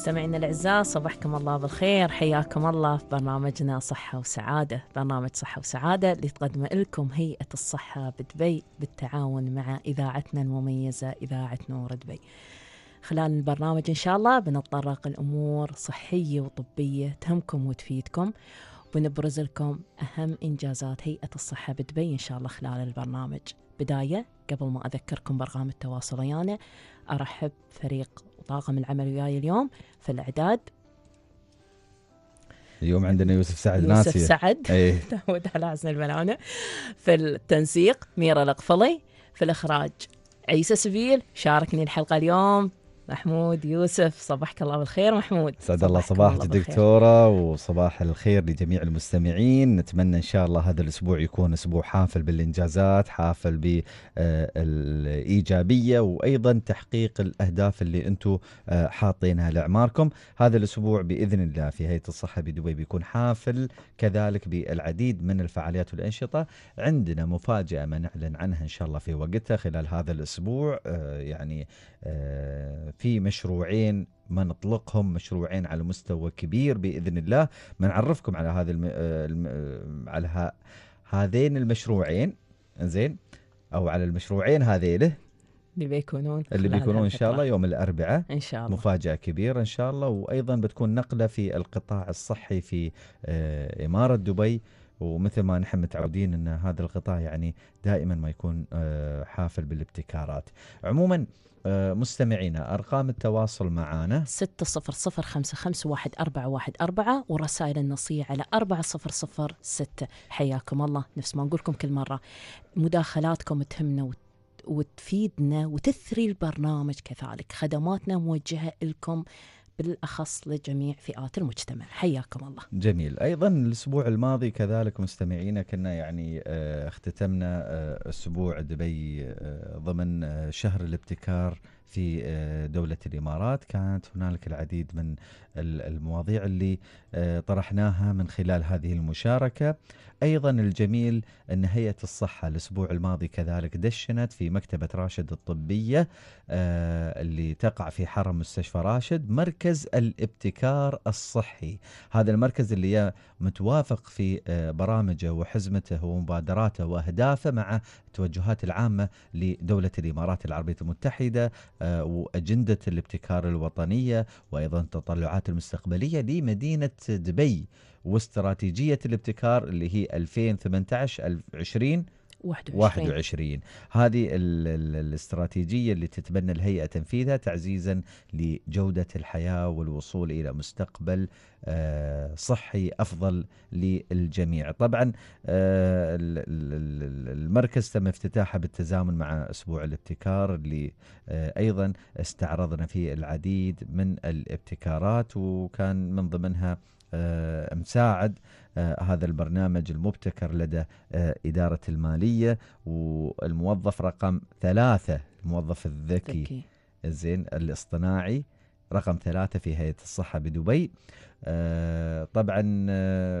مستمعينا الاعزاء صبحكم الله بالخير حياكم الله في برنامجنا صحه وسعاده، برنامج صحه وسعاده اللي تقدمه لكم هيئه الصحه بدبي بالتعاون مع اذاعتنا المميزه اذاعه نور دبي. خلال البرنامج ان شاء الله بنتطرق لامور صحيه وطبيه تهمكم وتفيدكم ونبرز لكم اهم انجازات هيئه الصحه بدبي ان شاء الله خلال البرنامج. بدايه قبل ما اذكركم برقم التواصل ويانا ارحب فريق طاقم العمل وياي اليوم في الاعداد اليوم عندنا يوسف سعد يوسف ناسي يوسف سعد ايه حسن الملانة في التنسيق ميرا القفلي في الإخراج عيسى سبيل شاركني الحلقة اليوم محمود يوسف صباحك الله بالخير محمود سعد الله صباحك دكتورة وصباح الخير لجميع المستمعين نتمنى إن شاء الله هذا الأسبوع يكون أسبوع حافل بالإنجازات حافل بالإيجابية آه، وأيضا تحقيق الأهداف اللي أنتم آه، حاطينها لأعماركم هذا الأسبوع بإذن الله في هيئة الصحة بدبي بيكون حافل كذلك بالعديد من الفعاليات والأنشطة عندنا مفاجأة ما نعلن عنها إن شاء الله في وقتها خلال هذا الأسبوع آه، يعني في مشروعين ما نطلقهم مشروعين على مستوى كبير باذن الله بنعرفكم على هذا الم... آه، الم... آه، على هذين المشروعين زين او على المشروعين هذيله اللي بيكونون اللي بيكونون ان شاء الله يوم الاربعاء ان شاء الله مفاجاه كبيره ان شاء الله وايضا بتكون نقله في القطاع الصحي في آه، اماره دبي ومثل ما نحن متعودين ان هذا القطاع يعني دائما ما يكون حافل بالابتكارات عموما آه، مستمعينا أرقام التواصل معنا 600551414 والرسائل النصية على 4006 حياكم الله نفس ما لكم كل مرة مداخلاتكم تهمنا وتفيدنا وتثري البرنامج كذلك خدماتنا موجهة لكم بالأخص لجميع فئات المجتمع حياكم الله جميل أيضا الأسبوع الماضي كذلك مستمعينا كنا يعني آه، اختتمنا آه، أسبوع دبي آه، ضمن شهر الابتكار في آه، دولة الإمارات كانت هنالك العديد من المواضيع اللي آه، طرحناها من خلال هذه المشاركة أيضا الجميل أن هيئة الصحة الأسبوع الماضي كذلك دشنت في مكتبة راشد الطبية آه، اللي تقع في حرم مستشفى راشد مركز الابتكار الصحي هذا المركز اللي متوافق في برامجه وحزمته ومبادراته وأهدافه مع التوجهات العامة لدولة الإمارات العربية المتحدة آه، وأجندة الابتكار الوطنية وأيضا التطلعات المستقبلية لمدينة دبي واستراتيجية الابتكار اللي هي 2018 20 21 هذه الاستراتيجية اللي تتبنى الهيئة تنفيذها تعزيزا لجودة الحياة والوصول إلى مستقبل آه، صحي أفضل للجميع طبعا آه، المركز تم افتتاحه بالتزامن مع أسبوع الابتكار اللي آه، أيضا استعرضنا فيه العديد من الابتكارات وكان من ضمنها مساعد آه، هذا البرنامج المبتكر لدى آه، إدارة المالية والموظف رقم ثلاثة الموظف الذكي الزين الاصطناعي رقم ثلاثة في هيئة الصحة بدبي آه، طبعا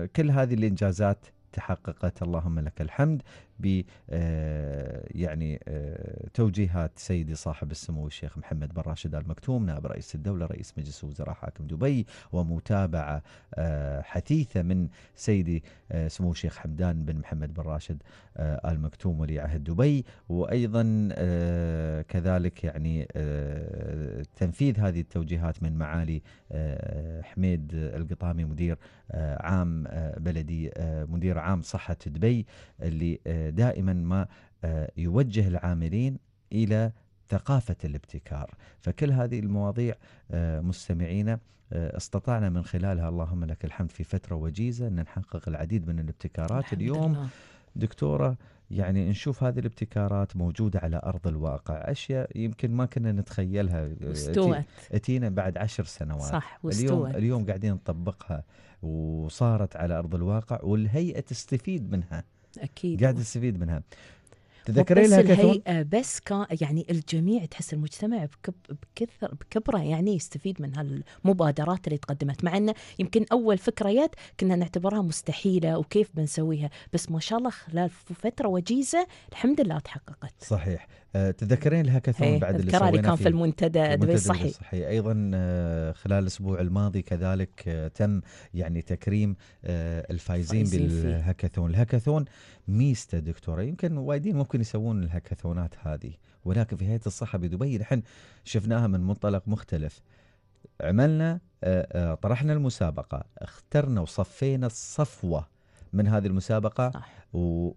كل هذه الإنجازات تحققت اللهم لك الحمد ب آه، يعني آه، توجيهات سيدي صاحب السمو الشيخ محمد بن راشد ال مكتوم نائب رئيس الدوله رئيس مجلس الوزراء حاكم دبي ومتابعه آه، حثيثه من سيدي سمو الشيخ حمدان بن محمد بن راشد ال مكتوم ولي عهد دبي وايضا كذلك يعني تنفيذ هذه التوجيهات من معالي حميد القطامي مدير عام بلدي مدير عام صحه دبي اللي دائما ما آه، يوجه العاملين الى ثقافه الابتكار، فكل هذه المواضيع آه، مستمعينا آه، استطعنا من خلالها اللهم لك الحمد في فتره وجيزه ان نحقق العديد من الابتكارات اليوم لله. دكتوره يعني نشوف هذه الابتكارات موجودة على أرض الواقع أشياء يمكن ما كنا نتخيلها استوت أتينا بعد عشر سنوات صح واستوت اليوم, اليوم قاعدين نطبقها وصارت على أرض الواقع والهيئة تستفيد منها اكيد قاعد تستفيد منها تذكرين بس الهيئة بس كان يعني الجميع تحس المجتمع بكب بكثر بكبره يعني يستفيد من هالمبادرات اللي تقدمت مع انه يمكن اول فكريات كنا نعتبرها مستحيلة وكيف بنسويها بس ما شاء الله خلال فترة وجيزة الحمد لله تحققت صحيح آه، تذكرين الهاكاثون إيه، بعد اللي سويناه كان في المنتدى دبي الصحي الصحي ايضا آه، خلال الاسبوع الماضي كذلك آه، تم يعني تكريم الفائزين بالهاكاثون الهاكاثون ميزته دكتوره يمكن وايدين ممكن يسوون الهاكاثونات هذه ولكن في هيئه الصحه بدبي نحن شفناها من منطلق مختلف عملنا طرحنا المسابقه اخترنا وصفينا الصفوه من هذه المسابقه صح.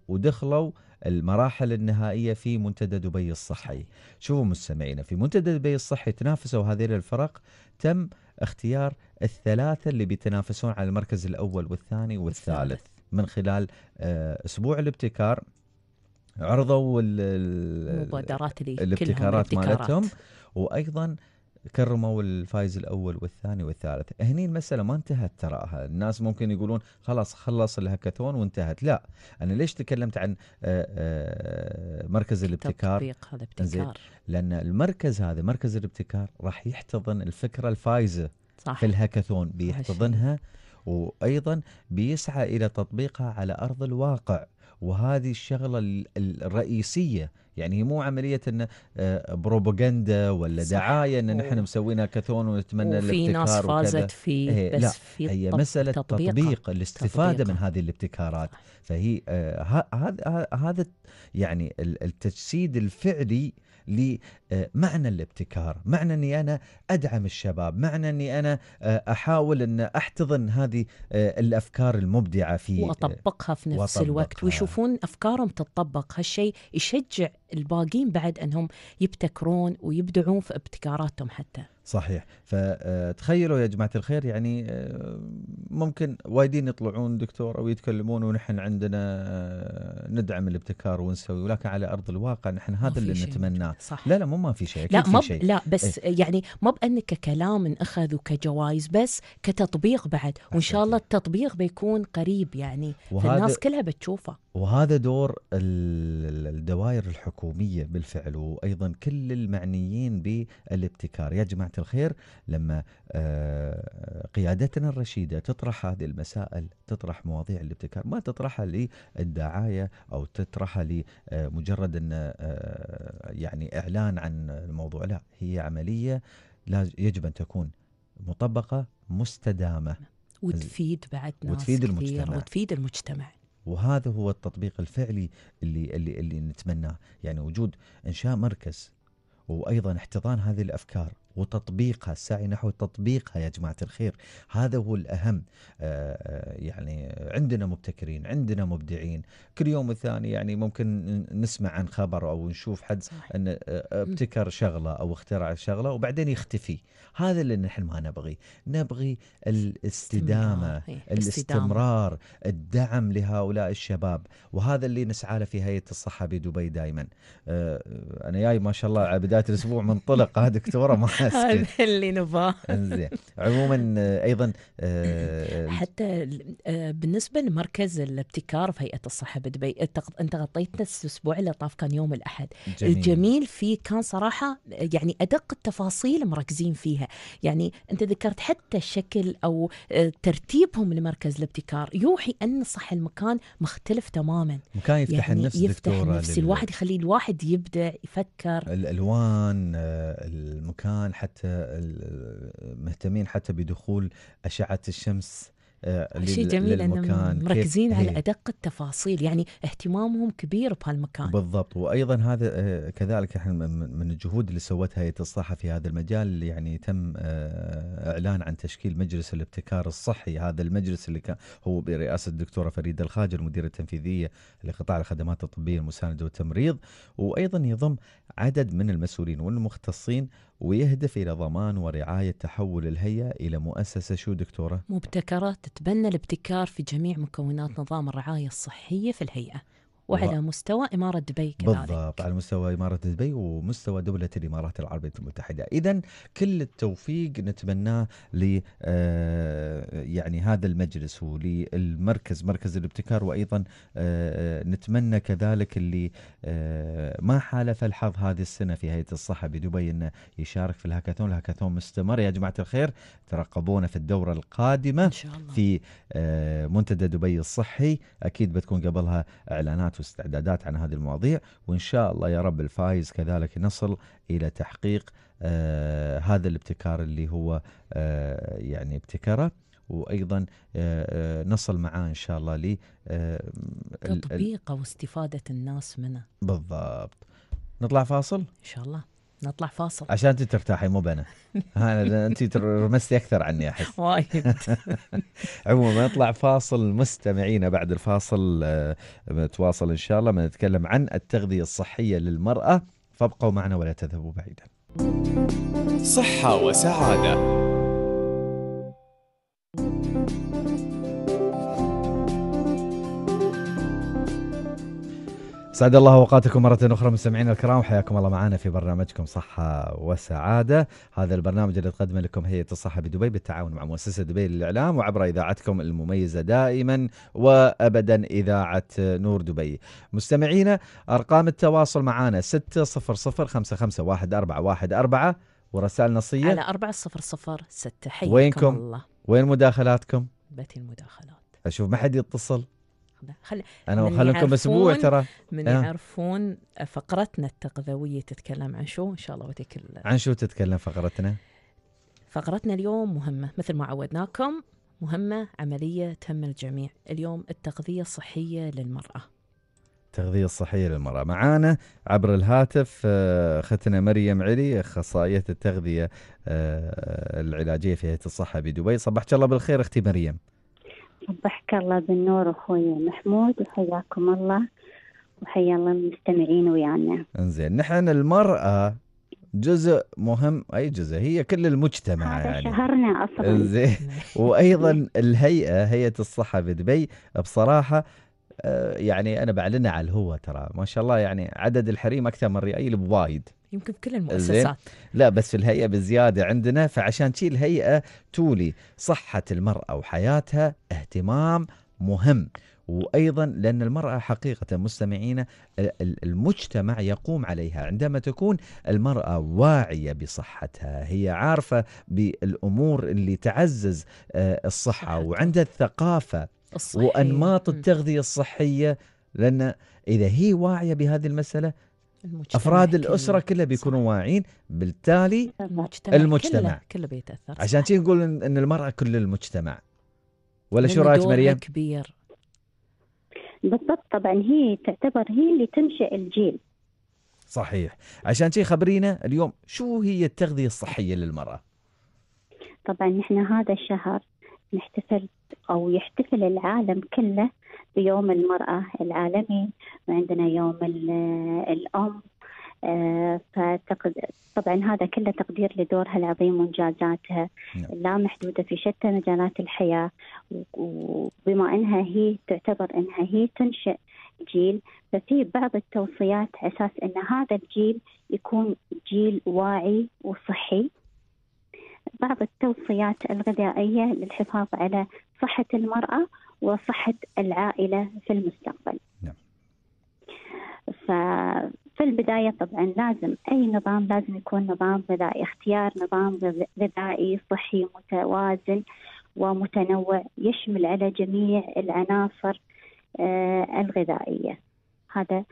ودخلوا المراحل النهائيه في منتدى دبي الصحي شوفوا مستمعينا في منتدى دبي الصحي تنافسوا هذه الفرق تم اختيار الثلاثه اللي بيتنافسون على المركز الاول والثاني والثالث من خلال آه، اسبوع الابتكار عرضوا المبادرات الابتكارات مالتهم وايضا كرموا الفايز الاول والثاني والثالث هني المساله ما انتهت تراها الناس ممكن يقولون خلاص خلص الهاكاثون وانتهت لا انا ليش تكلمت عن آه، آه، مركز الابتكار تطبيق هذا ابتكار لان المركز هذا مركز الابتكار راح يحتضن الفكره الفايزه صح. في الهاكاثون بيحتضنها وايضا بيسعى الى تطبيقها على ارض الواقع وهذه الشغله الرئيسيه يعني هي مو عمليه ان آه، بروباغندا ولا دعايه ان نحن مسوينا كاثون ونتمنى الابتكار وفي ناس فازت فيه بس لا في هي مساله تطبيق, تطبيق الاستفاده تطبيق. من هذه الابتكارات فهي آه، هذا هذا يعني التجسيد الفعلي لمعنى الابتكار معنى أني أنا أدعم الشباب معنى أني أنا آه، أحاول أن أحتضن هذه آه، الأفكار المبدعة في آه، وأطبقها في نفس وأطبقها. الوقت ويشوفون أفكارهم تتطبق هالشيء يشجع الباقين بعد انهم يبتكرون ويبدعون في ابتكاراتهم حتى صحيح فتخيلوا يا جماعه الخير يعني آه، ممكن وايدين يطلعون دكتور او يتكلمون ونحن عندنا آه، ندعم الابتكار ونسوي ولكن على ارض الواقع نحن هذا اللي نتمناه صح. لا لا مو ما في شيء لا ما شيء. لا بس إيه؟ يعني ما بانك كلام اخذ وكجوائز بس كتطبيق بعد وان شاء الله التطبيق بيكون قريب يعني فالناس كلها بتشوفه وهذا دور الدوائر الحكوميه بالفعل وايضا كل المعنيين بالابتكار يا جماعه الخير لما آه، قيادتنا الرشيده تطرح هذه المسائل تطرح مواضيع الابتكار ما تطرحها للدعايه او تطرحها لمجرد آه، ان آه، يعني اعلان عن الموضوع لا هي عمليه يجب ان تكون مطبقه مستدامه وتفيد بعد ناس وتفيد المجتمع وتفيد المجتمع وهذا هو التطبيق الفعلي اللي اللي اللي نتمناه يعني وجود انشاء مركز وايضا احتضان هذه الافكار وتطبيقها السعي نحو تطبيقها يا جماعة الخير هذا هو الأهم آه، آه، يعني عندنا مبتكرين عندنا مبدعين كل يوم والثاني يعني ممكن نسمع عن خبر أو نشوف حد أن آه، ابتكر شغلة أو اخترع شغلة وبعدين يختفي هذا اللي نحن ما نبغي نبغي الاستدامة إيه، الاستمرار الدعم لهؤلاء الشباب وهذا اللي نسعى له في هيئة الصحة بدبي دائما أنا جاي ما شاء الله على بداية الأسبوع منطلق دكتورة ما هذا اللي نبغاه عموما آه، ايضا آه، حتى آه، بالنسبه لمركز الابتكار في هيئه الصحه بدبي انت غطيتنا الاسبوع اللي طاف كان يوم الاحد جميل. الجميل فيه كان صراحه يعني ادق التفاصيل مركزين فيها يعني انت ذكرت حتى الشكل او ترتيبهم لمركز الابتكار يوحي ان صح المكان مختلف تماما مكان يفتح يعني النفس يفتح النفس لل... الواحد يخلي الواحد يبدع يفكر الالوان المكان حتى مهتمين حتى بدخول اشعه الشمس آه، آه، شيء جميل للمكان. انهم مركزين على إيه. ادق التفاصيل يعني اهتمامهم كبير بهالمكان بالضبط وايضا هذا آه، كذلك احنا من الجهود اللي سوتها هيئه الصحه في هذا المجال اللي يعني تم اعلان عن تشكيل مجلس الابتكار الصحي هذا المجلس اللي كان هو برئاسه الدكتوره فريده الخاجر المديره التنفيذيه لقطاع الخدمات الطبيه المسانده والتمريض وايضا يضم عدد من المسؤولين والمختصين ويهدف إلى ضمان ورعاية تحول الهيئة إلى مؤسسة شو دكتورة؟ مبتكرة تتبنى الابتكار في جميع مكونات نظام الرعاية الصحية في الهيئة وعلى و... مستوى إمارة دبي كذلك بالضبط على مستوى إمارة دبي ومستوى دولة الإمارات العربية المتحدة إذا كل التوفيق نتمناه ل آه يعني هذا المجلس وللمركز مركز الابتكار وأيضا آه نتمنى كذلك اللي آه ما حالف الحظ هذه السنة في هيئة الصحة بدبي أنه يشارك في الهاكاثون الهاكاثون مستمر يا جماعة الخير ترقبونا في الدورة القادمة إن شاء الله. في آه، منتدى دبي الصحي أكيد بتكون قبلها إعلانات واستعدادات عن هذه المواضيع وإن شاء الله يا رب الفايز كذلك نصل إلى تحقيق آه، هذا الابتكار اللي هو آه، يعني ابتكره وايضا نصل معاه ان شاء الله ل تطبيقه واستفاده الناس منه بالضبط نطلع فاصل ان شاء الله نطلع فاصل عشان انت ترتاحي مو انا انت رمستي اكثر عني احس وايد عموما نطلع فاصل مستمعينا بعد الفاصل نتواصل آه، ان شاء الله بنتكلم عن التغذيه الصحيه للمراه فابقوا معنا ولا تذهبوا بعيدا صحه وسعاده سعد الله اوقاتكم مرة اخرى مستمعينا الكرام حياكم الله معنا في برنامجكم صحة وسعادة، هذا البرنامج اللي تقدمه لكم هيئة الصحة بدبي بالتعاون مع مؤسسة دبي للإعلام وعبر اذاعتكم المميزة دائما وابدا اذاعة نور دبي. مستمعينا ارقام التواصل معنا 6005514114 ورسائل نصية على 4006 حياكم وينكم؟ الله. وين مداخلاتكم؟ بتي المداخلات اشوف ما حد يتصل التغذية خل... أنا وخلكم أسبوع ترى من آه. يعرفون فقرتنا التغذوية تتكلم عن شو إن شاء الله وتكل عن شو تتكلم فقرتنا؟ فقرتنا اليوم مهمة مثل ما عودناكم مهمة عملية تهم الجميع اليوم التغذية الصحية للمرأة التغذية الصحية للمرأة معانا عبر الهاتف آه، أختنا مريم علي أخصائية التغذية آه، العلاجية في هيئة الصحة بدبي صباحك الله بالخير أختي مريم صبحك الله بالنور اخوي محمود وحياكم الله وحيا الله المستمعين ويانا. انزين نحن المرأة جزء مهم اي جزء هي كل المجتمع هذا يعني شهرنا اصلا زين وايضا الهيئه هيئه الصحه بدبي بصراحه آه، يعني انا بعلنها على الهوا ترى ما شاء الله يعني عدد الحريم اكثر من الرئيل بوايد يمكن في كل المؤسسات لا بس في الهيئه بزياده عندنا فعشان شي الهيئه تولي صحه المراه وحياتها اهتمام مهم وايضا لان المراه حقيقه مستمعين المجتمع يقوم عليها عندما تكون المراه واعيه بصحتها هي عارفه بالامور اللي تعزز آه، الصحه وعندها الثقافه الصحي. وانماط التغذيه الصحيه لان اذا هي واعيه بهذه المساله افراد كله. الاسره كلها بيكونوا واعيين بالتالي المجتمع, المجتمع. كله, كله بيتاثر عشان كذا نقول ان المراه كل المجتمع ولا شو رايك مريم؟ كبير بالضبط طبعا هي تعتبر هي اللي تنشئ الجيل صحيح عشان شي خبرينا اليوم شو هي التغذية الصحية للمرأة طبعا نحن هذا الشهر نحتفل أو يحتفل العالم كله بيوم المرأة العالمي وعندنا يوم الأم آه، طبعا هذا كله تقدير لدورها العظيم وانجازاتها اللامحدوده نعم. في شتى مجالات الحياه وبما انها هي تعتبر انها هي تنشئ جيل ففي بعض التوصيات اساس ان هذا الجيل يكون جيل واعي وصحي بعض التوصيات الغذائية للحفاظ على صحة المرأة وصحة العائلة في المستقبل نعم. ففي البداية طبعا لازم أي نظام لازم يكون نظام غذائي اختيار نظام غذائي صحي متوازن ومتنوع يشمل على جميع العناصر آه، الغذائية هذا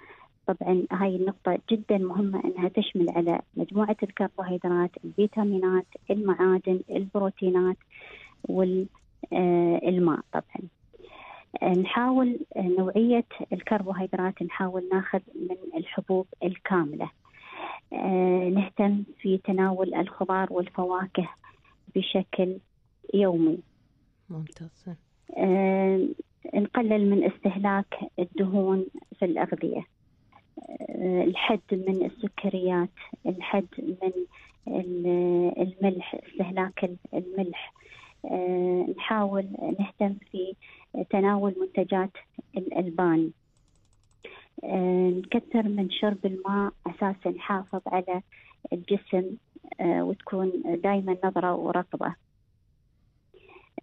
طبعا هاي النقطة جدا مهمة أنها تشمل على مجموعة الكربوهيدرات الفيتامينات المعادن البروتينات والماء آه، طبعا آه، نحاول آه، نوعية الكربوهيدرات نحاول ناخذ من الحبوب الكاملة نهتم في تناول الخضار والفواكه بشكل يومي ممتاز نقلل من استهلاك الدهون في الأغذية الحد من السكريات الحد من الملح استهلاك الملح آه، نحاول نهتم في تناول منتجات الألبان آه، نكثر من شرب الماء أساسا نحافظ على الجسم آه، وتكون دائما نظرة ورطبة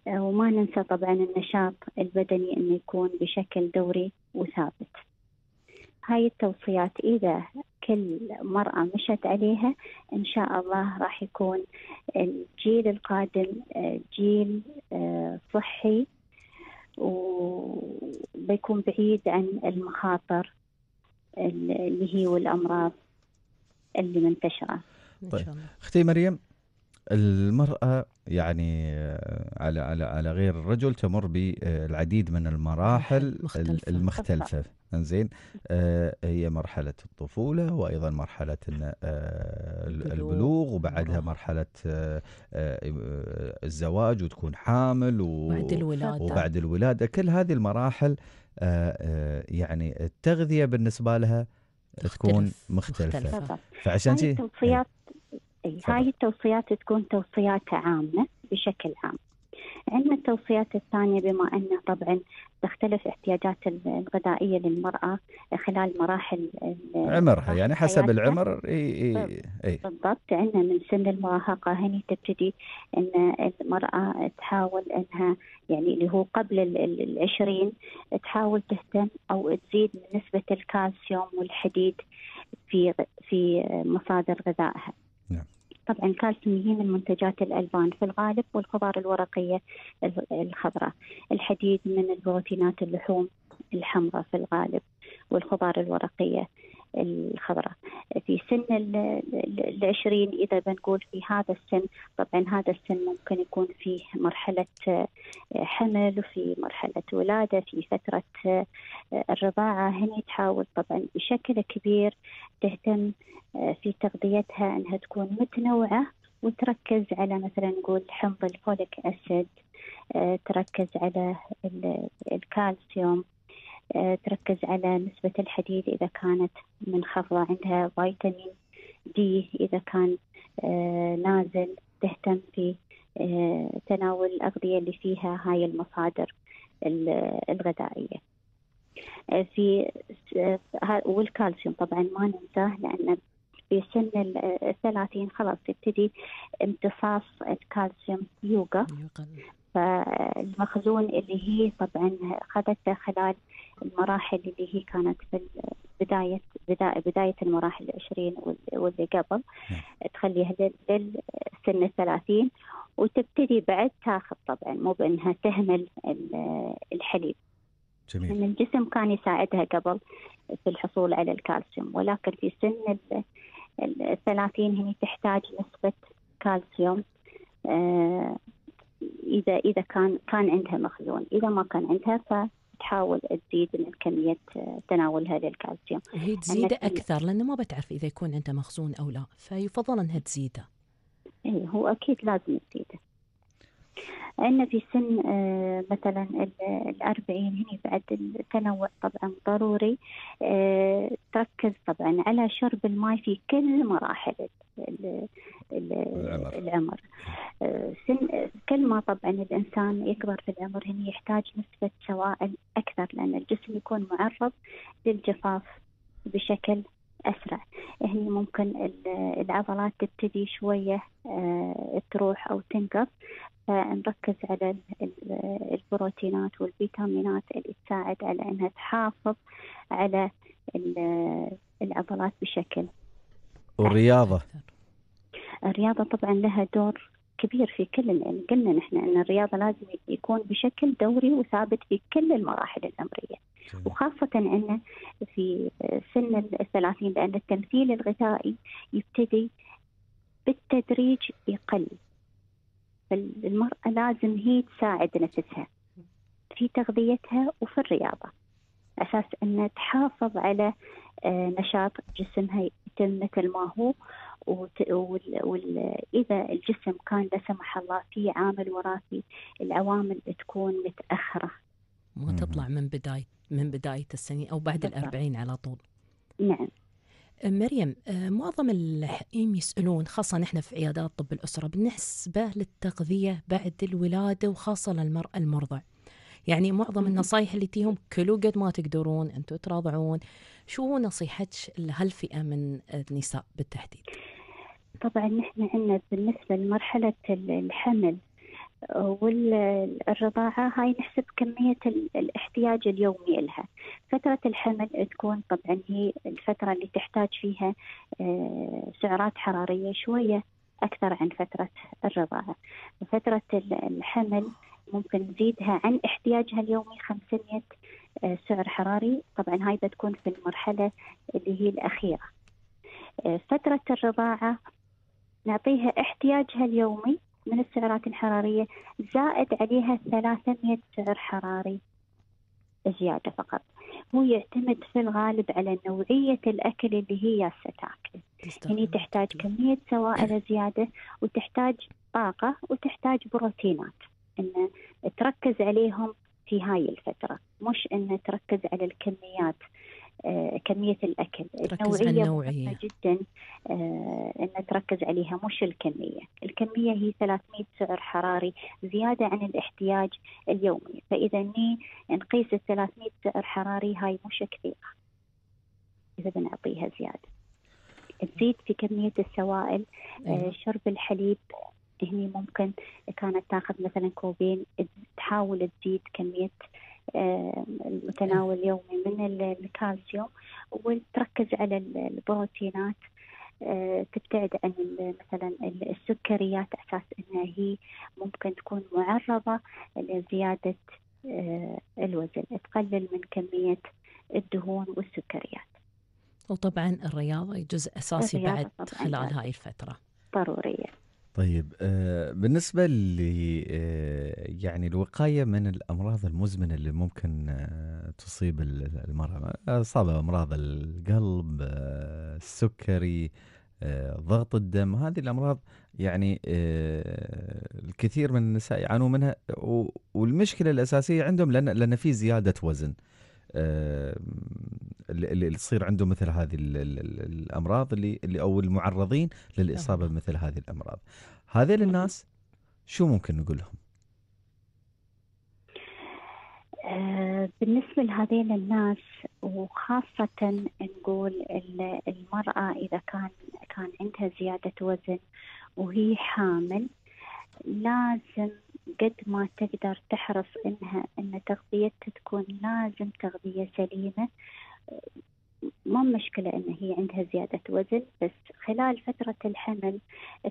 وما ننسى طبعا النشاط البدني أنه يكون بشكل دوري وثابت هاي التوصيات إذا كل مرأة مشت عليها إن شاء الله راح يكون الجيل القادم آه، جيل آه، صحي وبيكون بعيد عن المخاطر اللي هي والأمراض اللي منتشرة طيب أختي مريم المرأة يعني آه، على على على غير الرجل تمر بالعديد من المراحل المختلفة, المختلفة. انزين آه، هي مرحله الطفوله وايضا مرحله آه، البلوغ وبعدها نعم. مرحله آه، الزواج وتكون حامل وبعد الولاده وبعد الولاده كل هذه المراحل يعني التغذيه بالنسبه لها تكون مختلفه, مختلفة. فعشان هاي التوصيات إيه، هاي التوصيات تكون توصيات عامه بشكل عام عندنا التوصيات الثانية بما أنه طبعا تختلف احتياجات الغذائية للمرأة خلال مراحل عمرها يعني حسب العمر اي اي اي بالضبط عندنا من سن المراهقة هني تبتدي أن المرأة تحاول أنها يعني اللي هو قبل العشرين تحاول تهتم أو تزيد من نسبة الكالسيوم والحديد في في مصادر غذائها نعم. طبعا كالسيوم هي من منتجات الألبان في الغالب والخضار الورقية الخضراء الحديد من البروتينات اللحوم الحمراء في الغالب والخضار الورقية الخضراء في سن العشرين إذا بنقول في هذا السن طبعا هذا السن ممكن يكون في مرحلة آه، حمل وفي مرحلة ولادة في فترة آه، الرضاعة هني تحاول طبعا بشكل كبير تهتم آه، في تغذيتها أنها تكون متنوعة وتركز على مثلا نقول حمض الفوليك أسيد تركز على الكالسيوم آه، تركز على نسبة الحديد إذا كانت منخفضة عندها فيتامين دي إذا كان آه، نازل تهتم في آه، تناول الأغذية اللي فيها هاي المصادر الغذائية في والكالسيوم طبعا ما ننساه لأن في سن الثلاثين خلاص يبتدي امتصاص الكالسيوم يوقف فالمخزون اللي هي طبعا خذته خلال المراحل اللي هي كانت في بداية بداية, بداية المراحل العشرين واللي قبل نعم. تخليها للسن الثلاثين وتبتدي بعد تاخذ طبعا مو بأنها تهمل الحليب جميل. لان الجسم كان يساعدها قبل في الحصول على الكالسيوم ولكن في سن الثلاثين هي تحتاج نسبة كالسيوم آه، إذا إذا كان كان عندها مخزون إذا ما كان عندها ف تحاول تزيد من كمية آه، تناولها للكالسيوم هي تزيده أكثر لأنه ما بتعرف إذا يكون عندها مخزون أو لا فيفضل أنها تزيده إيه هو أكيد لازم تزيده عندنا في سن آه، مثلا الأربعين هنا بعد التنوع طبعا ضروري آه، تركز طبعا على شرب الماء في كل مراحل العمر, العمر. آه، سن كل ما طبعا الانسان يكبر في العمر هنا يحتاج نسبه سوائل اكثر لان الجسم يكون معرض للجفاف بشكل اسرع هني ممكن العضلات تبتدي شويه آه، تروح او تنقص فنركز على البروتينات والفيتامينات اللي تساعد على انها تحافظ على العضلات بشكل والرياضه الرياضه طبعا لها دور كبير في كل يعني قلنا نحن ان الرياضه لازم يكون بشكل دوري وثابت في كل المراحل العمريه وخاصه ان في سن الثلاثين لان التمثيل الغذائي يبتدي بالتدريج يقل فالمراه لازم هي تساعد نفسها في تغذيتها وفي الرياضه أساس أنها تحافظ على آه، نشاط جسمها يتم مثل ما هو وإذا الجسم كان لا سمح الله في عامل وراثي العوامل تكون متأخرة ما تطلع من بداية من بداية السنة أو بعد الأربعين على طول نعم آه، مريم آه، معظم الحقيم يسألون خاصة نحن في عيادات طب الأسرة بالنسبة للتغذية بعد الولادة وخاصة للمرأة المرضع يعني معظم النصائح اللي تيهم كلوا قد ما تقدرون انتم تراضعون شو نصيحتك لهالفئه من النساء بالتحديد طبعا نحن عندنا بالنسبه لمرحله الحمل والرضاعة هاي نحسب كمية الاحتياج اليومي لها فترة الحمل تكون طبعا هي الفترة اللي تحتاج فيها آه، سعرات حرارية شوية أكثر عن فترة الرضاعة فترة الحمل ممكن نزيدها عن احتياجها اليومي 500 آه، سعر حراري طبعا هاي بتكون في المرحلة اللي هي الأخيرة آه، فترة الرضاعة نعطيها احتياجها اليومي من السعرات الحرارية زائد عليها 300 سعر حراري زيادة فقط هو يعتمد في الغالب على نوعية الأكل اللي هي ستاكل يعني تحتاج كمية سوائل زيادة وتحتاج طاقة وتحتاج بروتينات ان تركز عليهم في هاي الفتره مش ان تركز على الكميات آه، كمية الأكل النوعية النوعية. جدا آه، أن تركز عليها مش الكمية الكمية هي 300 سعر حراري زيادة عن الاحتياج اليومي فإذا ني نقيس ال 300 سعر حراري هاي مش كثيرة إذا بنعطيها زيادة تزيد في كمية السوائل آه أيوة. شرب الحليب هني ممكن كانت تاخذ مثلا كوبين تحاول تزيد كميه المتناول اليومي من الكالسيوم وتركز على البروتينات آه، تبتعد عن مثلا السكريات اساس انها هي ممكن تكون معرضه لزياده آه، الوزن تقلل من كميه الدهون والسكريات وطبعا الرياضه جزء اساسي الرياضة بعد خلال هاي الفتره ضروريه طيب آه، بالنسبة ل آه، يعني الوقاية من الأمراض المزمنة اللي ممكن آه، تصيب المرأة أصاب أمراض القلب السكري ضغط الدم هذه الأمراض يعني الكثير من النساء يعانون منها والمشكلة الأساسية عندهم لأن لأن في زيادة وزن اللي تصير عنده مثل هذه الامراض اللي, اللي او المعرضين للاصابه بمثل هذه الامراض هذيل الناس شو ممكن نقول لهم آه، بالنسبة لهذين الناس وخاصة نقول المرأة إذا كان كان عندها زيادة وزن وهي حامل لازم قد ما تقدر تحرص انها ان تغذيتها تكون لازم تغذية سليمة ما مشكلة ان هي عندها زيادة وزن بس خلال فترة الحمل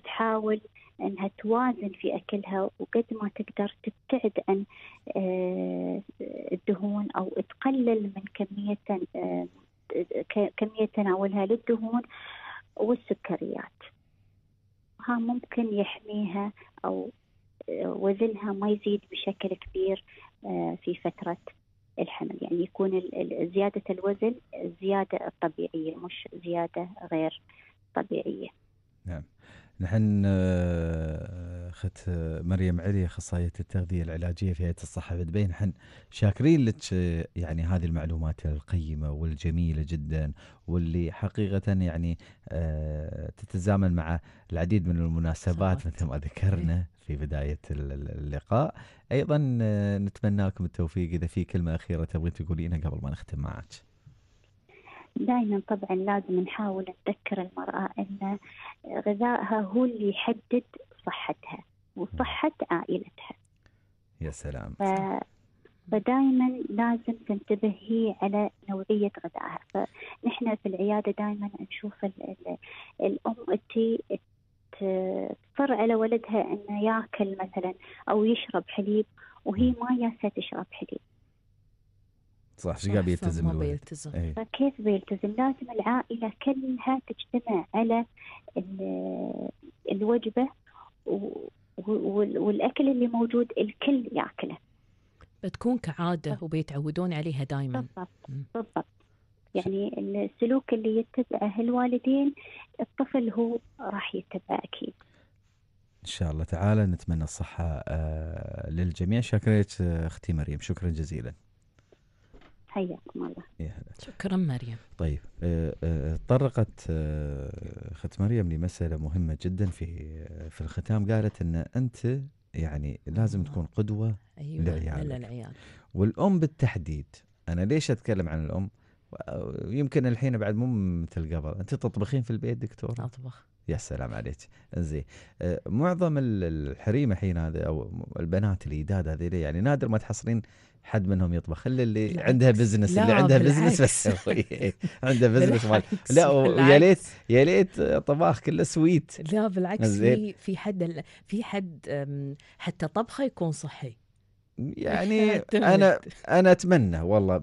تحاول انها توازن في اكلها وقد ما تقدر تبتعد عن آه، الدهون او تقلل من كمية آه، كمية تناولها للدهون والسكريات ها ممكن يحميها او وزنها ما يزيد بشكل كبير آه، في فترة الحمل يعني يكون زيادة الوزن زيادة طبيعية مش زيادة غير طبيعية نعم نحن آه، اخت مريم علي اخصائيه التغذيه العلاجيه في هيئه الصحه في دبي نحن شاكرين لك آه، يعني هذه المعلومات القيمه والجميله جدا واللي حقيقه يعني تتزامن مع العديد من المناسبات مثل ما ذكرنا في بدايه اللقاء ايضا آه، نتمنى لكم التوفيق اذا في كلمه اخيره تبغين تقولينها قبل ما نختم معك دائما طبعا لازم نحاول نذكر المرأة أن غذائها هو اللي يحدد صحتها وصحة عائلتها يا سلام ف... فدائما لازم تنتبه هي على نوعية غذائها فنحن في العيادة دائما نشوف الأم تي تضطر على ولدها انه ياكل مثلا او يشرب حليب وهي ما ياسه تشرب حليب صح شو قاعد بيلتزم الولد بيلتزم. إيه. فكيف بيلتزم لازم العائله كلها تجتمع على الوجبه والاكل اللي موجود الكل ياكله بتكون كعاده وبيتعودون عليها دائما بالضبط بالضبط يعني السلوك اللي يتبعه الوالدين الطفل هو راح يتبعه شاء الله تعالى نتمنى الصحة آه، للجميع شكرا لك أختي مريم شكرا جزيلا حياكم الله يا شكرا مريم طيب آه، آه، طرقت اخت مريم لمساله مهمه جدا في في الختام قالت ان انت يعني لازم تكون قدوه أيوة للعيال والام بالتحديد انا ليش اتكلم عن الام يمكن الحين بعد مو مثل قبل انت تطبخين في البيت دكتور اطبخ يا سلام عليك انزين آه، معظم الحريمه الحين هذا او البنات الجداد هذه يعني نادر ما تحصلين حد منهم يطبخ الا اللي عندها بزنس اللي عندها بزنس بس عندها بزنس مال لا ويا ليت يا ليت طباخ كله سويت لا بالعكس في في حد في حد حتى طبخه يكون صحي يعني انا انا اتمنى والله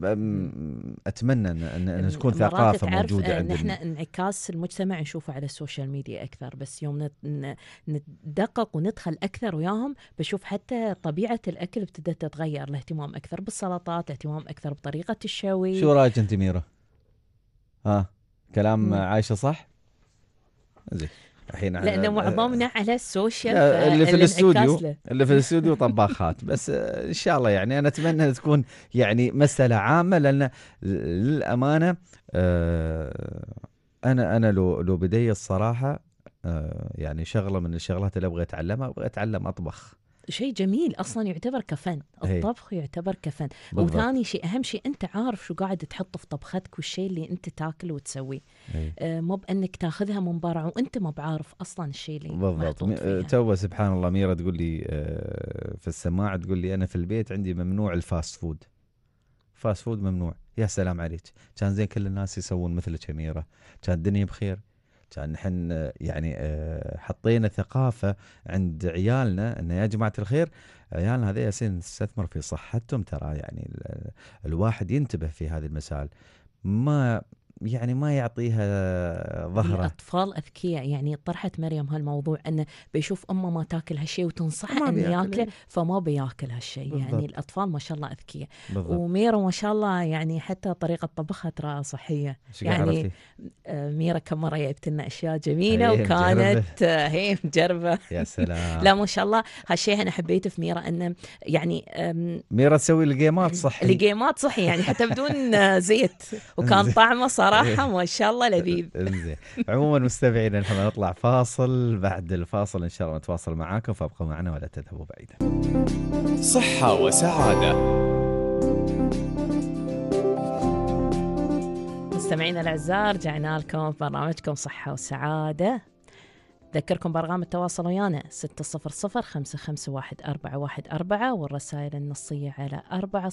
اتمنى ان ان تكون ثقافه موجوده عندنا نحن انعكاس المجتمع نشوفه على السوشيال ميديا اكثر بس يوم ندقق وندخل اكثر وياهم بشوف حتى طبيعه الاكل ابتدت تتغير الاهتمام اكثر بالسلطات الاهتمام اكثر بطريقه الشوي شو رايك انت ميره ها كلام عايشه صح زين الحين لان معظمنا على السوشيال اللي في الاستوديو اللي في الاستوديو طباخات بس ان شاء الله يعني انا اتمنى تكون يعني مساله عامه لان للامانه آه، انا انا لو لو بدي الصراحه آه، يعني شغله من الشغلات اللي ابغى اتعلمها ابغى اتعلم اطبخ شيء جميل اصلا يعتبر كفن إيه. الطبخ يعتبر كفن بالضبط. وثاني شيء اهم شيء انت عارف شو قاعد تحط في طبختك والشيء اللي انت تاكله وتسويه إيه. آه، مو بانك تاخذها من برا وانت ما بعارف اصلا الشيء اللي بالضبط تو سبحان الله ميره تقول لي آه، في السماعه تقول لي انا في البيت عندي ممنوع الفاست فود فاست فود ممنوع يا سلام عليك كان زين كل الناس يسوون يا ميره كان الدنيا بخير كان نحن يعني آه، حطينا ثقافه عند عيالنا ان يا جماعه الخير عيالنا هذه ياسين نستثمر في صحتهم ترى يعني الواحد ينتبه في هذه المسائل ما يعني ما يعطيها ظهره الاطفال اذكياء يعني طرحت مريم هالموضوع انه بيشوف امه ما تاكل هالشيء وتنصح انه ياكله فما بياكل هالشيء يعني الاطفال ما شاء الله اذكياء وميرا ما شاء الله يعني حتى طريقه طبخها ترى صحيه يعني آه، ميرا كم مره جبت لنا اشياء جميله وكانت هي مجربه يا سلام لا ما شاء الله هالشيء انا حبيته في ميرا انه يعني ميرا تسوي الجيمات صحي الجيمات صحي يعني حتى بدون زيت وكان طعمه صح صراحه إيه. ما شاء الله لذيذ انزين عموما مستمعينا نحن نطلع فاصل بعد الفاصل ان شاء الله نتواصل معاكم فابقوا معنا ولا تذهبوا بعيدا صحه وسعاده مستمعينا الاعزاء رجعنا لكم في برنامجكم صحه وسعاده أذكركم بأرقام التواصل ويانا 600 551 414 والرسائل النصية على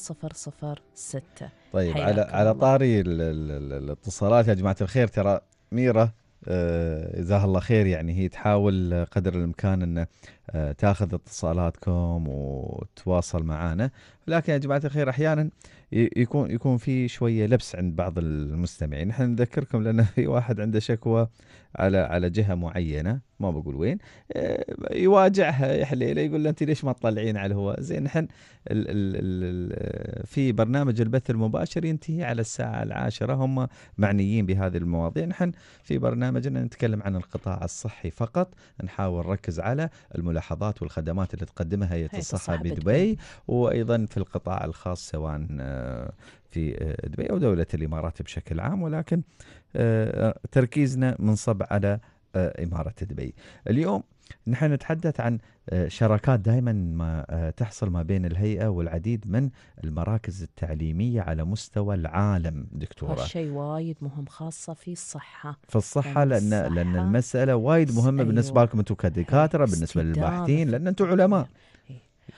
ستة طيب على على طاري الاتصالات يا جماعة الخير ترى ميرة آه، جزاها الله خير يعني هي تحاول قدر الامكان ان آه، تاخذ اتصالاتكم وتواصل معنا لكن يا جماعه الخير احيانا يكون يكون في شويه لبس عند بعض المستمعين نحن نذكركم لان في واحد عنده شكوى على على جهه معينه ما بقول وين آه، يواجعها يا حليله يقول له انت ليش ما تطلعين على الهواء زين نحن ال ال ال في برنامج البث المباشر ينتهي على الساعه العاشره هم معنيين بهذه المواضيع نحن في برنامجنا نتكلم عن القطاع الصحي فقط نحاول نركز على الملاحظات والخدمات اللي تقدمها هيئه الصحه بدبي وايضا في القطاع الخاص سواء آه، في آه، دبي أو دولة الإمارات بشكل عام ولكن آه، تركيزنا منصب على إمارة دبي اليوم نحن نتحدث عن شراكات دائما ما تحصل ما بين الهيئه والعديد من المراكز التعليميه على مستوى العالم دكتوره هالشيء وايد مهم خاصه في الصحه في الصحه لان لان, الصحة لأن المساله وايد مهمه أيوة بالنسبه لكم انتم كدكاتره أيوة، بالنسبه للباحثين لان انتم علماء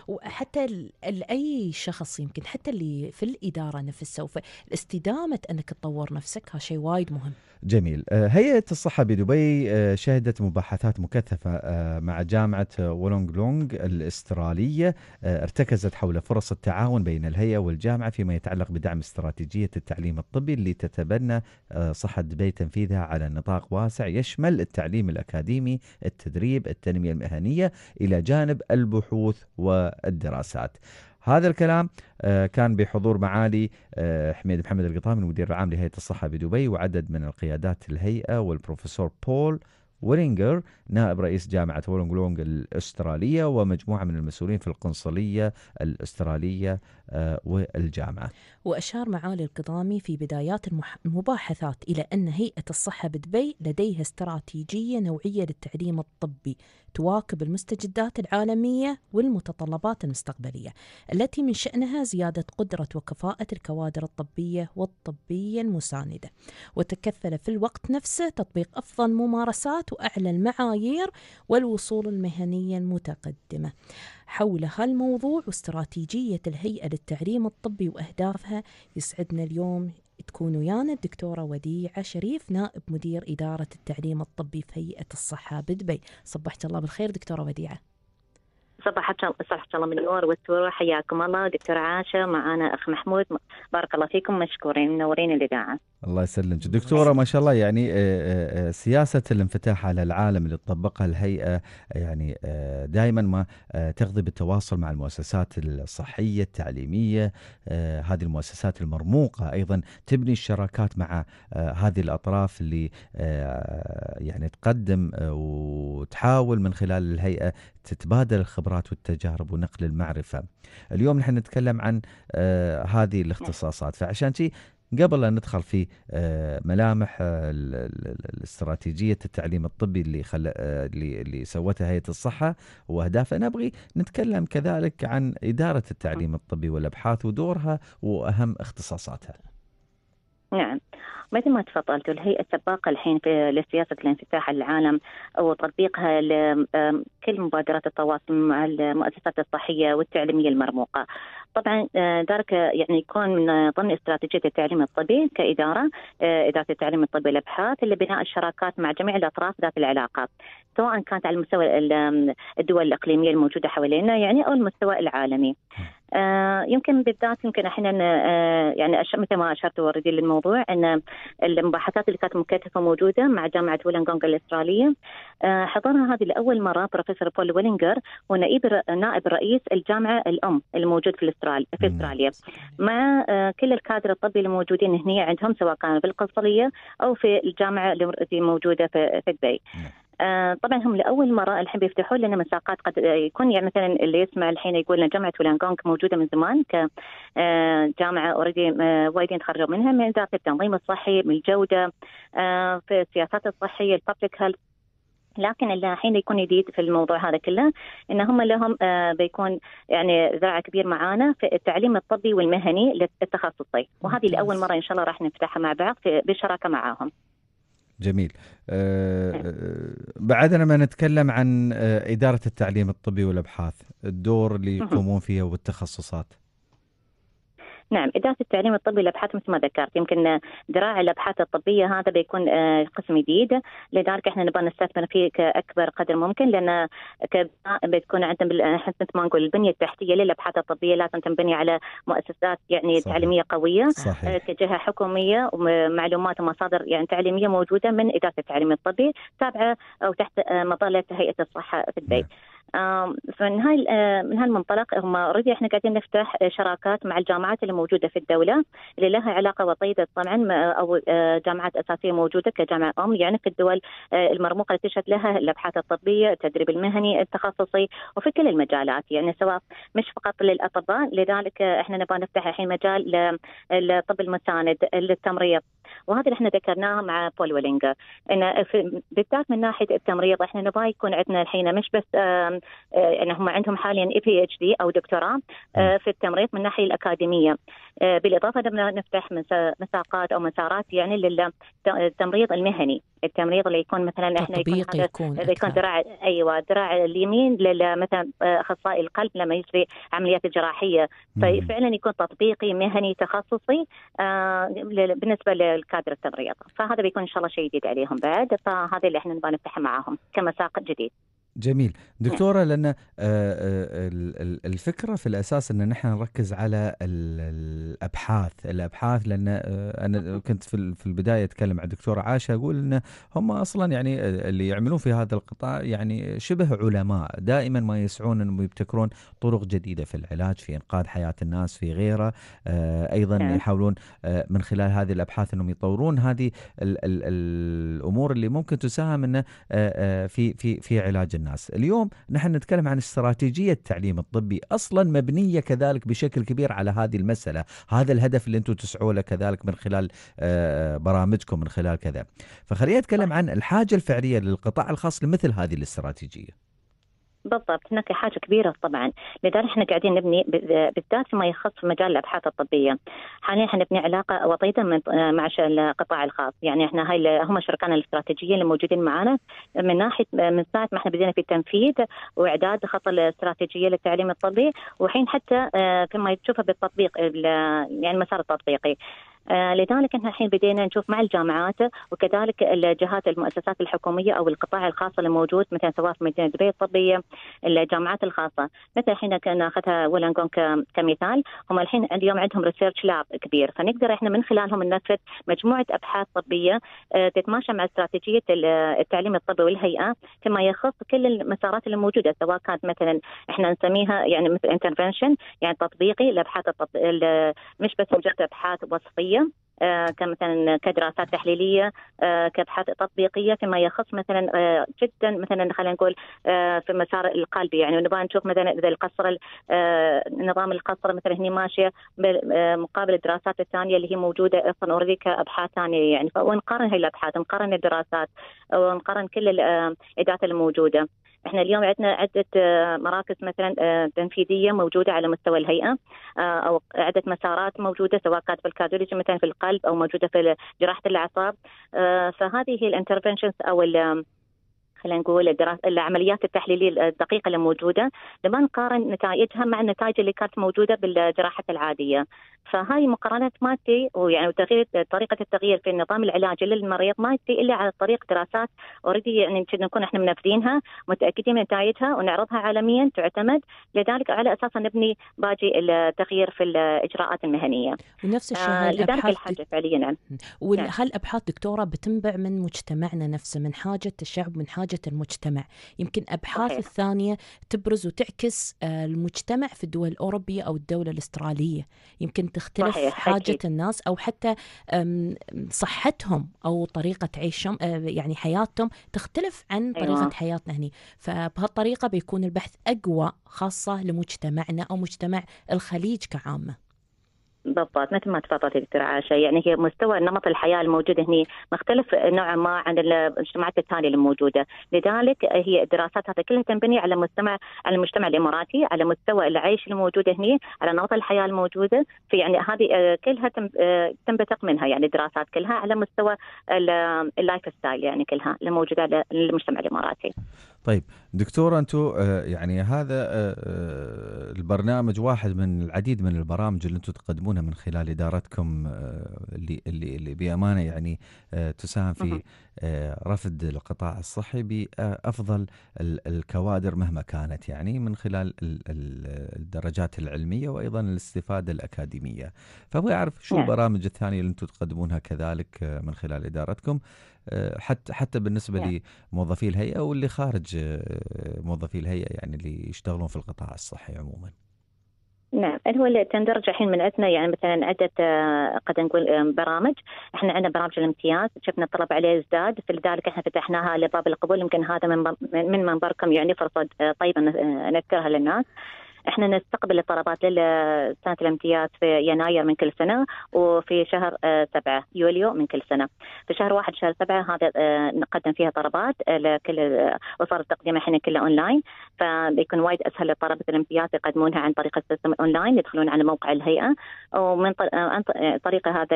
وحتى لأي شخص يمكن حتى اللي في الإدارة نفسها استدامه أنك تطور نفسك هذا شيء وايد مهم جميل آه، هيئة الصحة بدبي آه، شهدت مباحثات مكثفة آه، مع جامعة لونغ الاسترالية ارتكزت حول فرص التعاون بين الهيئة والجامعة فيما يتعلق بدعم استراتيجية التعليم الطبي اللي تتبنى صحة دبي تنفيذها على نطاق واسع يشمل التعليم الأكاديمي التدريب التنمية المهنية إلى جانب البحوث والدراسات هذا الكلام آه، كان بحضور معالي آه، حميد محمد القطامي المدير العام لهيئة الصحة بدبي وعدد من القيادات الهيئة والبروفيسور بول ويلينجر نائب رئيس جامعة وولونغلونغ الأسترالية ومجموعة من المسؤولين في القنصلية الأسترالية آه، والجامعة وأشار معالي القضامي في بدايات المباحثات إلى أن هيئة الصحة بدبي لديها استراتيجية نوعية للتعليم الطبي تواكب المستجدات العالمية والمتطلبات المستقبلية التي من شأنها زيادة قدرة وكفاءة الكوادر الطبية والطبية المساندة وتكفل في الوقت نفسه تطبيق أفضل ممارسات الخدمات وأعلى المعايير والوصول المهنية المتقدمة حول هالموضوع واستراتيجية الهيئة للتعليم الطبي وأهدافها يسعدنا اليوم تكون ويانا الدكتورة وديعة شريف نائب مدير إدارة التعليم الطبي في هيئة الصحة بدبي صبحت الله بالخير دكتورة وديعة صباح صباح الله من نور والسرور حياكم الله دكتور عاشة معنا أخ محمود بارك الله فيكم مشكورين منورين الإذاعة الله يسلمك دكتورة ما شاء الله يعني آه، آه، آه، سياسة الانفتاح على العالم اللي تطبقها الهيئة يعني دائما ما تقضي بالتواصل مع المؤسسات الصحية التعليمية هذه المؤسسات المرموقة أيضا تبني الشراكات مع هذه الأطراف اللي يعني تقدم وتحاول من خلال الهيئة تتبادل الخبرات والتجارب ونقل المعرفة اليوم نحن نتكلم عن آه، هذه الاختصاصات فعشان شيء قبل أن ندخل في آه، ملامح آه، الاستراتيجية التعليم الطبي اللي خل... اللي اللي سوتها هيئة الصحة وأهدافها نبغي نتكلم كذلك عن إدارة التعليم الطبي والأبحاث ودورها وأهم اختصاصاتها نعم مثل ما تفضلت الهيئة السباقة الحين في لسياسة الانفتاح العالم وتطبيقها لكل مبادرات التواصل مع المؤسسات الصحية والتعليمية المرموقة طبعا آه، ذلك يعني يكون من ضمن استراتيجية التعليم الطبي كإدارة آه، إدارة التعليم الطبي الأبحاث لبناء الشراكات مع جميع الأطراف ذات العلاقة سواء كانت على المستوى الدول الإقليمية الموجودة حوالينا يعني أو المستوى العالمي آه، يمكن بالذات يمكن احنا آه، يعني مثل ما اشرت اوريدي للموضوع ان المباحثات اللي كانت مكثفه موجوده مع جامعه ولنغونغ الاستراليه آه، حضرها هذه لاول مره بروفيسور بول ولينجر ونائب نائب رئيس الجامعه الام الموجود في استراليا في استراليا مع كل الكادر الطبي الموجودين هنا عندهم سواء كان في القصريه او في الجامعه اللي موجوده في دبي آه، طبعا هم لاول مره الحين بيفتحوا لنا مساقات قد يكون يعني مثلا اللي يسمع الحين يقول لنا جامعه ولانغونغ موجوده من زمان كجامعه آه، اوريدي آه، وايدين تخرجوا منها من اذا التنظيم الصحي من الجوده في السياسات الصحيه الببليك هيلث لكن اللي الحين يكون جديد في الموضوع هذا كله ان هم لهم بيكون يعني ذراع كبير معانا في التعليم الطبي والمهني التخصصي وهذه لاول مره ان شاء الله راح نفتحها مع بعض بالشراكه معاهم. جميل آه، آه، بعدنا ما نتكلم عن آه، إدارة التعليم الطبي والأبحاث الدور اللي يقومون فيها والتخصصات نعم إدارة التعليم الطبي الأبحاث مثل ما ذكرت يمكن ذراع الأبحاث الطبية هذا بيكون آه، قسم جديد لذلك احنا نبغى نستثمر فيه كأكبر قدر ممكن لأن بتكون عندنا مثل ما نقول البنية التحتية للأبحاث الطبية لازم تنبني على مؤسسات يعني صحيح. تعليمية قوية آه، صحيح. كجهة حكومية ومعلومات ومصادر يعني تعليمية موجودة من إدارة التعليم الطبي تابعة أو تحت آه، مظلة هيئة الصحة في البيت. نعم. فمن هاي آه، من هالمنطلق هم اوريدي احنا قاعدين نفتح آه، شراكات مع الجامعات اللي موجوده في الدوله اللي لها علاقه وطيده طبعا او آه، جامعات اساسيه موجوده كجامعه ام يعني في الدول المرموقه اللي تشهد لها الابحاث الطبيه، التدريب المهني، التخصصي وفي كل المجالات يعني سواء مش فقط للاطباء لذلك احنا نبغى نفتح الحين مجال للطب المساند للتمريض وهذا اللي احنا ذكرناه مع بول ولينجر ان بالذات من ناحيه التمريض احنا نبغى يكون عندنا الحين مش بس ان آه، يعني هم عندهم حاليا اي بي اتش دي او دكتوراه آه، في التمريض من الناحيه الاكاديميه آه، بالاضافه بدنا نفتح مساقات او مسارات يعني للتمريض المهني التمريض اللي يكون مثلا احنا يكون, يكون, يكون ذراع ايوه ذراع اليمين مثلا اخصائي القلب لما يجري عمليات جراحيه ففعلا يكون تطبيقي مهني تخصصي بالنسبه للكادر التمريض فهذا بيكون ان شاء الله شيء جديد عليهم بعد فهذا اللي احنا نبغى نفتحه معاهم كمساق جديد جميل نعم. دكتورة لأن آه، آه، الفكرة في الأساس أن نحن نركز على الأبحاث الأبحاث لأن آه، أنا كنت في البداية أتكلم مع الدكتوره عاشة أقول أن هم أصلا يعني اللي يعملون في هذا القطاع يعني شبه علماء دائما ما يسعون أنهم يبتكرون طرق جديدة في العلاج في إنقاذ حياة الناس في غيره أيضا نعم. يحاولون من خلال هذه الأبحاث أنهم يطورون هذه الأمور اللي ممكن تساهم أنه في في في علاج الناس الناس اليوم نحن نتكلم عن استراتيجية التعليم الطبي أصلا مبنية كذلك بشكل كبير على هذه المسألة هذا الهدف اللي أنتم تسعوا له كذلك من خلال آه، برامجكم من خلال كذا فخلينا نتكلم عن الحاجة الفعلية للقطاع الخاص لمثل هذه الاستراتيجية بالضبط هناك حاجه كبيره طبعا لذلك احنا قاعدين نبني بالذات فيما يخص في مجال الابحاث الطبيه حاليا احنا نبني علاقه وطيده مع القطاع الخاص يعني احنا هاي هم شركائنا الاستراتيجيين اللي موجودين معنا من ناحيه من ساعه ما احنا بدينا في التنفيذ واعداد خط الاستراتيجيه للتعليم الطبي وحين حتى آه، فيما تشوفه بالتطبيق يعني المسار التطبيقي آه، لذلك احنا الحين بدينا نشوف مع الجامعات وكذلك الجهات المؤسسات الحكوميه او القطاع الخاص اللي موجود مثلا سواء في مدينه دبي الطبيه الجامعات الخاصه مثلا الحين كان اخذها ولانجون كمثال هم الحين اليوم عندهم ريسيرش لاب كبير فنقدر احنا من خلالهم ننفذ مجموعه ابحاث طبيه آه، تتماشى مع استراتيجيه آه، التعليم الطبي والهيئه فيما يخص كل المسارات اللي موجوده سواء كانت مثلا احنا نسميها يعني مثل انترفنشن يعني تطبيقي الابحاث التطبيق مش بس مجرد ابحاث وصفيه تطبيقيه آه، كمثلا كدراسات تحليليه آه، كابحاث تطبيقيه فيما يخص مثلا آه، جدا مثلا خلينا نقول في مسار القلبي يعني نبغى نشوف مثلا اذا القصر نظام القصر مثلا هنا ماشيه مقابل الدراسات الثانيه اللي هي موجوده اصلا اوريدي كابحاث ثانيه يعني ونقارن هاي الابحاث نقارن الدراسات ونقارن كل الاداتا الموجوده احنا اليوم عندنا عده آه، مراكز مثلا آه، تنفيذيه موجوده على مستوى الهيئه آه، او عده مسارات موجوده سواء كانت في الكارديولوجي مثلا في القلب او موجوده في جراحه الاعصاب فهذه هي الانترفنشنز او خلينا نقول العمليات التحليليه الدقيقه اللي موجوده لما نقارن نتائجها مع النتائج اللي كانت موجوده بالجراحه العاديه فهاي مقارنه ما تي ويعني وتغيير طريقه التغيير في النظام العلاجي للمريض ما تي الا على طريق دراسات اوريدي يعني نكون احنا منفذينها متاكدين من نتائجها ونعرضها عالميا تعتمد لذلك على اساس نبني باقي التغيير في الاجراءات المهنيه. ونفس آه، الشيء آه لذلك الحاجه فعليا نعم. وهالابحاث دكتوره بتنبع من مجتمعنا نفسه من حاجه الشعب من حاجه المجتمع يمكن أبحاث صحيح. الثانية تبرز وتعكس آه، المجتمع في الدول الأوروبية أو الدولة الأسترالية يمكن تختلف صحيح. حاجة أكيد. الناس أو حتى صحتهم أو طريقة عيشهم آه، يعني حياتهم تختلف عن أيوة. طريقة أيوة. حياتنا هنا فبهالطريقة بيكون البحث أقوى خاصة لمجتمعنا أو مجتمع الخليج كعامة بالضبط مثل ما تفضلت دكتور عائشه يعني هي مستوى نمط الحياه الموجود هنا مختلف نوعا ما عن المجتمعات الثانيه الموجوده، لذلك هي الدراسات هذا كلها تنبني على مجتمع على المجتمع الاماراتي، على مستوى العيش الموجود هنا، على نمط الحياه الموجوده، في يعني هذه آه، كلها آه، تنبثق منها يعني دراسات كلها على مستوى اللايف ستايل يعني كلها الموجوده للمجتمع الاماراتي. طيب دكتور انتم آه، يعني هذا آه، آه، البرنامج واحد من العديد من البرامج اللي انتم تقدمونها من خلال ادارتكم اللي اللي, اللي بامانه يعني تساهم في رفد القطاع الصحي بافضل الكوادر مهما كانت يعني من خلال الدرجات العلميه وايضا الاستفاده الاكاديميه. فابغى اعرف شو نعم. البرامج الثانيه اللي انتم تقدمونها كذلك من خلال ادارتكم آه، حتى حتى بالنسبه يعني. لموظفي الهيئه واللي خارج آه، موظفي الهيئه يعني اللي يشتغلون في القطاع الصحي عموما. نعم هو تندرج الحين من عندنا يعني مثلا عده آه، قد نقول برامج احنا عندنا برامج الامتياز شفنا الطلب عليه ازداد فلذلك احنا فتحناها لباب القبول يمكن هذا من من منبركم يعني فرصه طيبه نذكرها للناس احنا نستقبل الطلبات لسنه الامتياز في يناير من كل سنه وفي شهر آه، سبعه يوليو من كل سنه. في شهر واحد شهر سبعه هذا آه، نقدم فيها طلبات لكل آه، وصار التقديم الحين كله اونلاين فبيكون وايد اسهل لطلبه الامتياز يقدمونها عن طريق السيستم اونلاين يدخلون على موقع الهيئه ومن طريق هذا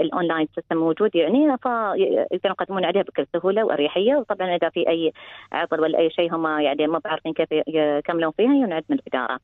الاونلاين سيستم موجود يعني فيقدرون يقدمون عليها بكل سهوله واريحيه وطبعا اذا في اي عطل ولا اي شيء هم يعني ما بعرفين كيف يكملون فيها ينعد من الاداره.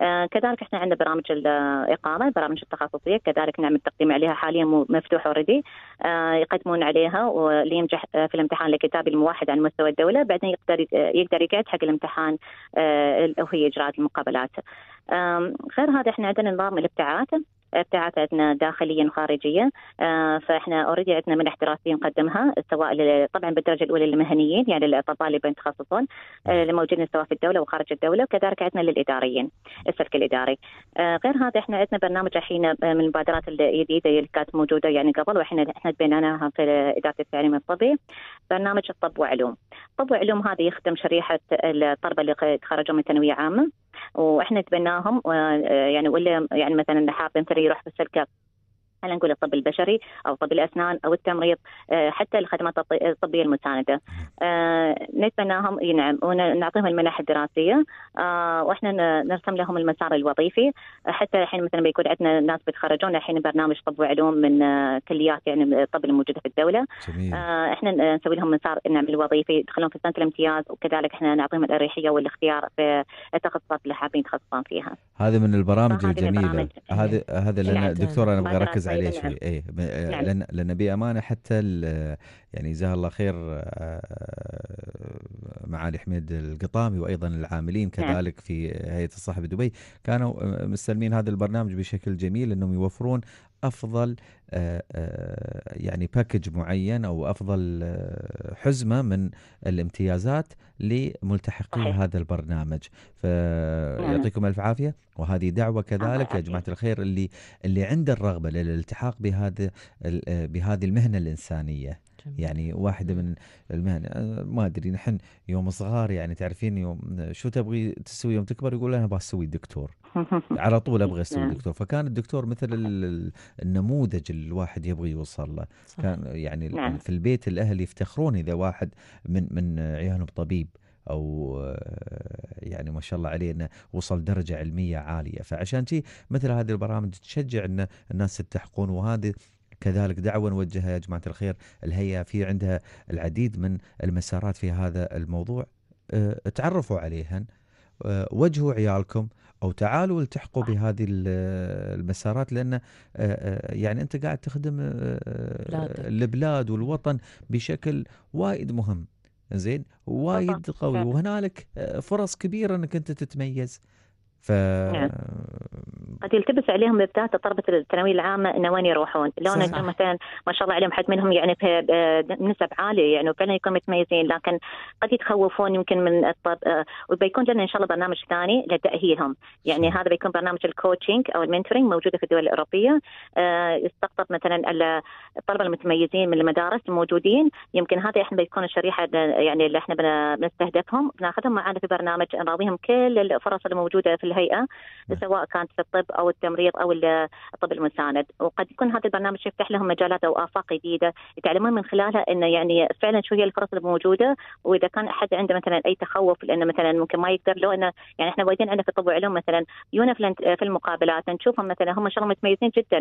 آه، كذلك احنا عندنا برامج الاقامه البرامج التخصصيه كذلك نعمل تقديم عليها حاليا مفتوح اوريدي آه، يقدمون عليها واللي ينجح آه، في الامتحان الكتابي الموحد على مستوى الدوله بعدين يقدر يقدر يقعد حق الامتحان وهي اجراءات المقابلات غير هذا احنا عندنا نظام الابتعاث ابتاعات عندنا داخليا وخارجيا فاحنا اوريدي عندنا منح دراسيه نقدمها سواء طبعا بالدرجه الاولى للمهنيين يعني الاطباء اللي يتخصصون اللي نعم. موجودين سواء في الدوله وخارج الدوله وكذلك عندنا للاداريين السلك الاداري. آه، غير هذا احنا عندنا برنامج الحين آه، من المبادرات الجديده اللي كانت موجوده يعني قبل واحنا احنا بنيناها في اداره التعليم الطبي برنامج الطب وعلوم. طب وعلوم هذا يخدم شريحه الطلبه اللي تخرجوا من ثانويه عامه واحنا تبناهم آه، يعني ولا يعني مثلا حاب يروح في السلك خلينا نقول الطب البشري او طب الاسنان او التمريض آه، حتى الخدمات الطبيه المسانده نتبناهم آه، نعم ونعطيهم المنح الدراسيه آه، واحنا نرسم لهم المسار الوظيفي حتى الحين مثلا بيكون عندنا ناس بيتخرجون الحين برنامج طب وعلوم من كليات يعني الطب الموجوده في الدوله جميل. احنا نسوي لهم مسار نعم الوظيفي يدخلون في سنه الامتياز وكذلك احنا نعطيهم الاريحيه والاختيار في التخصصات اللي حابين يتخصصون فيها. هذه من البرامج الجميله هذه إيه. هذا دكتوره انا ابغى اركز عليه شوي اي نعم. لان لان بامانه حتى يعني جزاه الله خير آه، آه، معالي حميد القطامي وايضا العاملين نعم. كذلك نعم. في هيئه الصحه دبي كانوا آه، مستلمين هذا البرنامج بشكل جميل انهم يوفرون افضل آه، آه، يعني باكج معين او افضل آه، حزمه من الامتيازات لملتحقي هذا البرنامج نعم. فيعطيكم الف عافيه وهذه دعوه كذلك يا جماعه الخير اللي اللي عنده الرغبه للالتحاق بهذا بهذه المهنه الانسانيه جميل. يعني واحده من المهن أه، ما ادري نحن يوم صغار يعني تعرفين يوم شو تبغي تسوي يوم تكبر يقول انا بسوي دكتور على طول ابغى اسوي نعم. دكتور فكان الدكتور مثل النموذج اللي الواحد يبغى يوصل له كان يعني نعم. في البيت الاهل يفتخرون اذا واحد من من عيالهم طبيب او آه، يعني ما شاء الله عليه انه وصل درجه علميه عاليه فعشان شي مثل هذه البرامج تشجع ان الناس تلتحقون وهذه كذلك دعوة نوجهها يا جماعة الخير الهيئة في عندها العديد من المسارات في هذا الموضوع آه، تعرفوا عليها آه، وجهوا عيالكم او تعالوا التحقوا بهذه المسارات لان آه، يعني انت قاعد تخدم البلاد والوطن بشكل وايد مهم زين وايد قوي وهنالك فرص كبيره انك انت تتميز ف نعم. قد يلتبس عليهم بالذات طلبه الثانويه العامه انه وين يروحون؟ لو نجم مثلا ما شاء الله عليهم حد منهم يعني بنسب عاليه يعني وفعلا يكونوا متميزين لكن قد يتخوفون يمكن من الطب آه، وبيكون لنا ان شاء الله برنامج ثاني لتاهيلهم يعني هذا بيكون برنامج الكوتشنج او المنتورنج موجوده في الدول الاوروبيه آه، يستقطب مثلا الطلبه المتميزين من المدارس الموجودين يمكن هذا احنا بيكون الشريحه يعني اللي احنا بنستهدفهم بناخذهم معنا في برنامج نراضيهم كل الفرص الموجوده في الهيئه نعم. سواء كانت في الطب او التمريض او الطب المساند وقد يكون هذا البرنامج يفتح لهم مجالات او افاق جديده يتعلمون من خلالها انه يعني فعلا شو هي الفرص الموجوده واذا كان احد عنده مثلا اي تخوف لانه مثلا ممكن ما يقدر لو انه يعني احنا وايدين عندنا في الطب والعلوم مثلا يونا في المقابلات نشوفهم مثلا هم شغل متميزين جدا